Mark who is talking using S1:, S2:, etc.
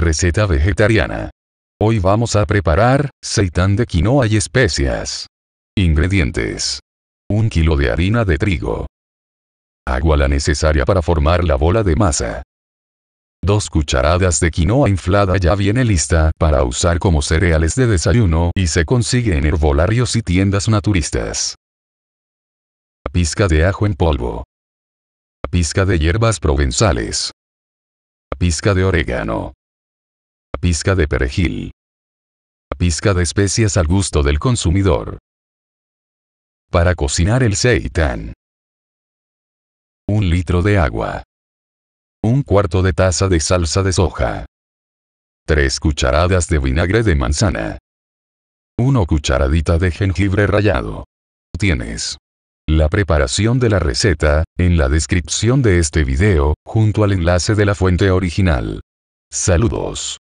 S1: Receta vegetariana. Hoy vamos a preparar seitán de quinoa y especias. Ingredientes. Un kilo de harina de trigo. Agua la necesaria para formar la bola de masa. Dos cucharadas de quinoa inflada ya viene lista para usar como cereales de desayuno y se consigue en herbolarios y tiendas naturistas. Pizca de ajo en polvo. Pizca de hierbas provenzales. Pizca de orégano.
S2: Pizca de perejil. Pizca de especias al gusto del consumidor. Para cocinar el seitan. Un litro de agua. Un cuarto de taza de salsa de soja.
S1: Tres cucharadas de vinagre de manzana. una cucharadita de jengibre rallado. Tienes la preparación de la receta, en la
S2: descripción de este video, junto al enlace de la fuente original. Saludos.